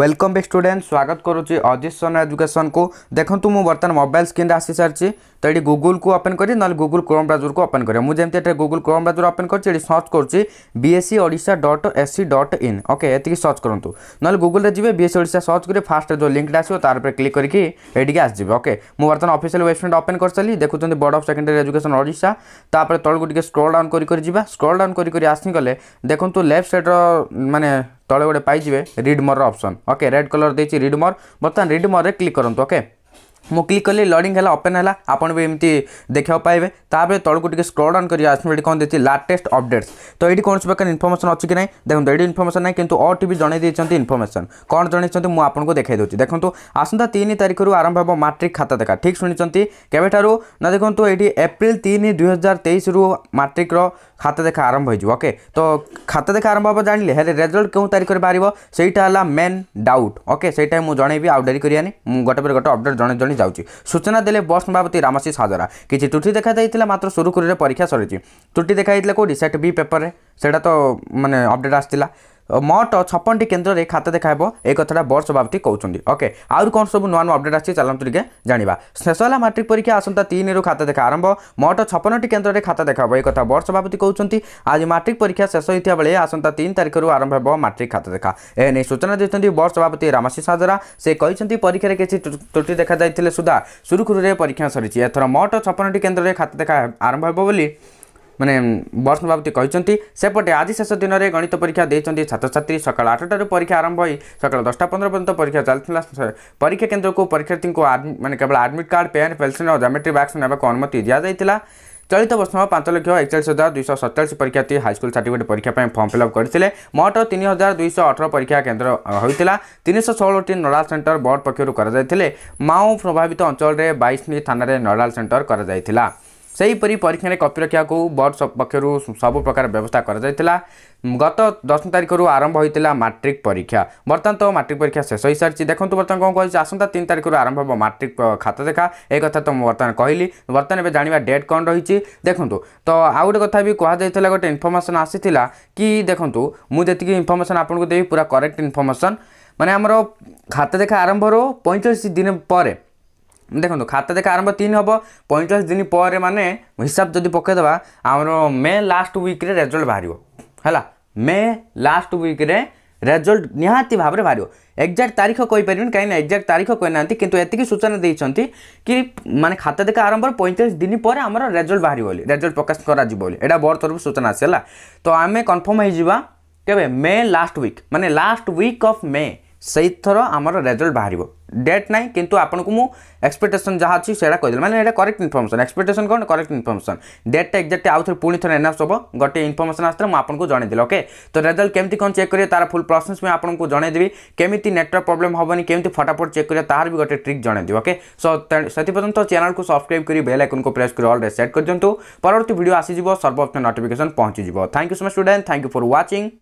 welcome ব্যাକ୍ student ସ୍ୱାଗତ କରୁଛି ଅଜିତ ସୋନା ଏଜୁକେସନକୁ ଦେଖନ୍ତୁ ମୁଁ ବର୍ତ୍ତମାନ ମୋବାଇଲ ସ୍କ୍ରିନ୍ରେ ଆସିସାରିଛି ତ ଏଠି ଗୁଗୁଲକୁ ଓପନ୍ କରି ନହେଲେ ଗୁଗୁଲ କ୍ରୋମ୍ ବ୍ରାଉଜରକୁ ଓପନ୍ କରିବ ମୁଁ ଯେମିତି ଏଠାରେ ଗୁଗୁଲ କ୍ରୋମ୍ ବ୍ରାଉଜର ଓପେନ୍ କରୁଛି ଏଠି ସର୍ଚ୍ଚ କରୁଛି B BSC Odisha dot C dot in okay ଏତିକି ସର୍ଚ୍ଚ କରନ୍ତୁ ନହେଲେ ଗୁଗୁଲରେ ଯିବେ ବି ବିଏସ୍ସି ଓଡ଼ିଶା ସର୍ଚ୍ଚ କରି ଫାଷ୍ଟରେ ଯେଉଁ ଲିଙ୍କଟା ଆସିବ ତା ଉପରେ କ୍ଲିକ୍ କରିକି ଏଠିକି ଆସିଯିବେ ଓକେ ମୁଁ ବର୍ତ୍ତମାନ ଅଫିସିଆଲ ୱେବସାଇଟ୍ ଓପନ୍ କରିସାରିଲି ଦେଖୁଛନ୍ତି board of secondary education Odisha ତାପରେ ତଳକୁ ଟିକେ ସ୍କ୍ରୋଲ୍ ଡାଉନ୍ କରି କରି ଯିବା ସ୍କ୍ରୋଲ୍ ଡାଉନ୍ କରି କରି ଆସିଗଲେ ଦେଖନ୍ତୁ ଲେଫ୍ଟ ସାଇଡ଼୍ର ମାନେ তলে গোটে পাইযে read more option okay red colour দিয়েছি রিড মর বর্তমান রিড মর্রে ক্লিক করতু ওকে ମୁଁ କ୍ଲିକ୍ କଲି ଲଡ଼ିଂ ହେଲା ଓପେନ୍ ହେଲା ଆପଣ ବି ଏମିତି ଦେଖିବାକୁ ପାଇବେ ତାପରେ ତଳକୁ ଟିକେ ସ୍କ୍ରୋଲ୍ ଡାଉନ୍ କରି ଆସନ୍ତୁ ଏଠି କ'ଣ ଦେଇଛି ଲାଟେଷ୍ଟ ଅପଡେଟ୍ସ ତ ଏଇଠି କୌଣସି ପ୍ରକାର ଇନଫର୍ମେସନ୍ ଅଛି କି ନାହିଁ ଦେଖନ୍ତୁ ଏଇଠି ଇନଫର୍ମେସନ୍ ନାହିଁ କିନ୍ତୁ ଓ ଟିଭି ଭି ଜଣାଇ ଦେଇଛନ୍ତି ଇନଫର୍ମେସନ୍ କ'ଣ ଜଣାଇଛନ୍ତି ମୁଁ ଆପଣଙ୍କୁ ଦେଖାଇ ଦେଉଛି ଦେଖନ୍ତୁ ଆସନ୍ତା ତିନି ତାରିଖରୁ ଆରମ୍ଭ ହେବ ମାଟ୍ରିକ୍ ଖାତା ଦେଖା ଠିକ୍ ଶୁଣିଛନ୍ତି କେବେଠାରୁ ନା ଦେଖନ୍ତୁ ଏଇଠି ଏପ୍ରିଲ ତିନି ଦୁଇହଜାର ତେଇଶରୁ ମାଟ୍ରିକର ଖାତା ଦେଖା ଆରମ୍ଭ ହୋଇଯିବ ଓକେ ତ ଖାତା ଦେଖା ଆରମ୍ଭ ହେବ ଜାଣିଲେ ହେଲେ ରେଜଲ୍ଟ କେଉଁ ତାରିଖରେ ବାହାରିବ ସେଇଟା ହେଲା ମେନ୍ ଡାଉଟ୍ ଓକେ ସେଇଟା ମୁଁ ଜଣାଇବି ଆଉ ଡେରି କରିବାନି ମୁଁ ଗୋଟେ ପରେ ଗୋଟେ ଅପଡେଟ୍ ଜଣେ ଜଣେ যাচ্ছে ସୂଚନା ଦେଲେ ବସ୍ ବାବତୀ ରାମାଶିଷ ହାଜରା କିଛି ତ୍ରୁଟି ଦେଖାଯାଇଥିଲା ମାତ୍ର ସୁରୁଖୁରୁରେ ପରୀକ୍ଷା ସରିଛି ତ୍ରୁଟି ଦେଖାଯାଇଥିଲା କେଉଁଠି ସେଟ୍ ବି ପେପରରେ ସେଇଟା ତ ମାନେ ଅପଡ଼େଟ୍ ଆସିଥିଲା মঠ ছপনটি কেন্দ্রে খাতা দেখাহব এই কথাটা বর সভাপতি কৌন্তি ওকে আহরি কোণ সব নূন্য অপডেট আসছে চালু টিকি জাঁয়া শেষ হল মাট্রিক পরীক্ষা আসন্তা তিন রু খাতা দেখা আরম্ভ মঠ ছপনটি কেন্দ্রে খাতা দেখাহব এই কথা বর সভাপতি কৌন্তি আজ মাট্রিক পরীক্ষা শেষ হয়ে বেড়ে আসন্তা তিন তারিখর আরম্ভ হব মাট্রিক খাতা দেখা এ নিয়ে সূচনা দিয়েছেন বর সভাপতি রামাশিষ হাজরা সে কিন্তু পরীক্ষার কিছু ত্রুটি দেখা যাই সুদ্ধা সুরুখুরুরে পরীক্ষা সরিছে এথর মঠ ছপনটি কেন্দ্রে খাতা দেখা আরম্ভ হব বলে ମାନେ ବସନ୍ତ ବାବୁତି କହିଛନ୍ତି ସେପଟେ ଆଜି ଶେଷ ଦିନରେ ଗଣିତ ପରୀକ୍ଷା ଦେଇଛନ୍ତି ଛାତ୍ରଛାତ୍ରୀ ସକାଳ ଆଠଟାରୁ ପରୀକ୍ଷା ଆରମ୍ଭ ହୋଇ ସକାଳ ଦଶଟା ପନ୍ଦର ପର୍ଯ୍ୟନ୍ତ ପରୀକ୍ଷା ଚାଲିଥିଲା ପରୀକ୍ଷା କେନ୍ଦ୍ରକୁ ପରୀକ୍ଷାର୍ଥୀଙ୍କୁ ମାନେ କେବଳ ଆଡମିଟ୍ କାର୍ଡ଼ ପେନ୍ ପେନ୍ସିଲ୍ ଓ ଜାମେଟ୍ରି ବାକ୍ସ ନେବାକୁ ଅନୁମତି ଦିଆଯାଇଥିଲା চলিত বর্ষ পাঁচ লক্ষ একচাশ হাজার দুইশ সতচাশ পরীক্ষার্থী হাইস্কুল সার্টিফিকেট পরীক্ষা ফর্ম ফিল আপ করে মোট তিন হাজার দুইশ অঠর পরীক্ষা কেন্দ্র হয়েছিল তিনশো ষোলটি নোডাল সেন্টর বোর্ড পক্ষ করা মাও প্রভাবিত অঞ্চলের বাইশটি থানার নোডাল সেন্টর করা ସେହିପରି ପରୀକ୍ଷାରେ କପି ରଖିବାକୁ ବୋର୍ଡ଼ ପକ୍ଷରୁ ସବୁ ପ୍ରକାର ବ୍ୟବସ୍ଥା କରାଯାଇଥିଲା ଗତ ଦଶ ତାରିଖରୁ ଆରମ୍ଭ ହୋଇଥିଲା ମାଟ୍ରିକ୍ ପରୀକ୍ଷା ବର୍ତ୍ତମାନ ତ ମାଟ୍ରିକ୍ ପରୀକ୍ଷା ଶେଷ ହୋଇସାରିଛି ଦେଖନ୍ତୁ ବର୍ତ୍ତମାନ କ'ଣ କହିଛି ଆସନ୍ତା ତିନି ତାରିଖରୁ ଆରମ୍ଭ ହେବ ମାଟ୍ରିକ୍ ଖାତା ଦେଖା ଏ କଥା ତ ମୁଁ ବର୍ତ୍ତମାନ କହିଲି ବର୍ତ୍ତମାନ ଏବେ ଜାଣିବା ଡେଟ୍ କ'ଣ ରହିଛି ଦେଖନ୍ତୁ ତ ଆଉ ଗୋଟେ କଥା ବି କୁହାଯାଇଥିଲା ଗୋଟେ ଇନଫର୍ମେସନ୍ ଆସିଥିଲା କି ଦେଖନ୍ତୁ ମୁଁ ଯେତିକି ଇନଫର୍ମେସନ୍ ଆପଣଙ୍କୁ ଦେବି ପୁରା କରେକ୍ଟ ଇନଫର୍ମେସନ୍ ମାନେ ଆମର ଖାତା ଦେଖା ଆରମ୍ଭରୁ ପଇଁଚାଳିଶ ଦିନ ପରେ ଦେଖନ୍ତୁ ଖାତା ଦେଖା ଆରମ୍ଭ ତିନି ହେବ ପଇଁଚାଳିଶ ଦିନ ପରେ ମାନେ ହିସାବ ଯଦି ପକାଇଦେବା ଆମର ମେ ଲାଷ୍ଟ ୱିକ୍ରେ ରେଜଲ୍ଟ ବାହାରିବ ହେଲା ମେ ଲାଷ୍ଟ ୱିକ୍ରେ ରେଜଲ୍ଟ ନିହାତି ଭାବରେ ବାହାରିବ ଏକ୍ଜାକ୍ଟ ତାରିଖ କହିପାରିବେନି କାହିଁକିନା ଏକ୍ଜାକ୍ଟ ତାରିଖ କହିନାହାନ୍ତି କିନ୍ତୁ ଏତିକି ସୂଚନା ଦେଇଛନ୍ତି କି ମାନେ ଖାତା ଦେଖା ଆରମ୍ଭର ପଇଁଚାଳିଶ ଦିନ ପରେ ଆମର ରେଜଲ୍ଟ ବାହାରିବ ବୋଲି ରେଜଲ୍ଟ ପ୍ରକାଶ କରାଯିବ ବୋଲି ଏଇଟା ବୋର୍ଡ଼ ତରଫରୁ ସୂଚନା ଆସେ ହେଲା ତ ଆମେ କନଫର୍ମ ହେଇଯିବା କେବେ ମେ ଲାଷ୍ଟ ୱିକ୍ ମାନେ ଲାଷ୍ଟ ୱିକ୍ ଅଫ୍ ମେ ସେଇଥର ଆମର ରେଜଲ୍ଟ ବାହାରିବ ଡେଟ୍ ନାହିଁ କିନ୍ତୁ ଆପଣଙ୍କୁ ମୁଁ ଏକ୍ସପେକ୍ଟେସନ୍ ଯାହା ଅଛି ସେଇଟା କହିଦେଲି ମାନେ ଏଇଟା କରେକ୍ଟ ଇନଫର୍ମେସନ୍ ଏକ୍ସପେକ୍ଟେସନ୍ କ'ଣ କରେକ୍ଟ ଇନଫର୍ମେସନ୍ ଡେଟ୍ଟା ଏକ୍ଜାକ୍ଟ ଆଉ ଥରେ ପୁଣି ଥରେ ଏନାଉନ୍ସ ହେବ ଗୋଟେ ଇନଫର୍ମେସନ୍ ଆସିଥିଲା ମୁଁ ଆପଣଙ୍କୁ ଜଣେଇଦେଲି ଓକେ ତ ରେଜଲ୍ଟ କେମିତି କ'ଣ ଚେକ୍ କରିବେ ତାର ଫୁଲ୍ ପ୍ରୋସେସ୍ ମୁଁ ଆପଣଙ୍କୁ ଜଣେଇଦେବି କେମିତି ନେଟୱାର୍କ ପ୍ରୋବ୍ଲେମ୍ ହେବନି କେମିତି ଫଟାଫଟ ଚେକ୍ କରିବେ ତାହାର ବି ଗୋଟେ ଟ୍ରିକ୍ ଜଣେଇଦେବି ଓକେ ସୋ ସେଥିପର୍ଯ୍ୟନ୍ତ ଚ୍ୟାନେଲ୍କୁ ସବସ୍କ୍ରାଇବ୍ କରି ବେଲ୍ ଆଇକନ୍କୁ ପ୍ରେସ୍ କରି ଅଲ୍ରେ ସେଟ୍ କରିଦିଅନ୍ତୁ ପରବର୍ତ୍ତୀ ଭିଡ଼ିଓ ଆସିଯିବ ସର୍ବପ୍ରଥମେ ନୋଟିଫିକେସନ୍ ପହଞ୍ଚିଯିବ thank you so much student thank you for watching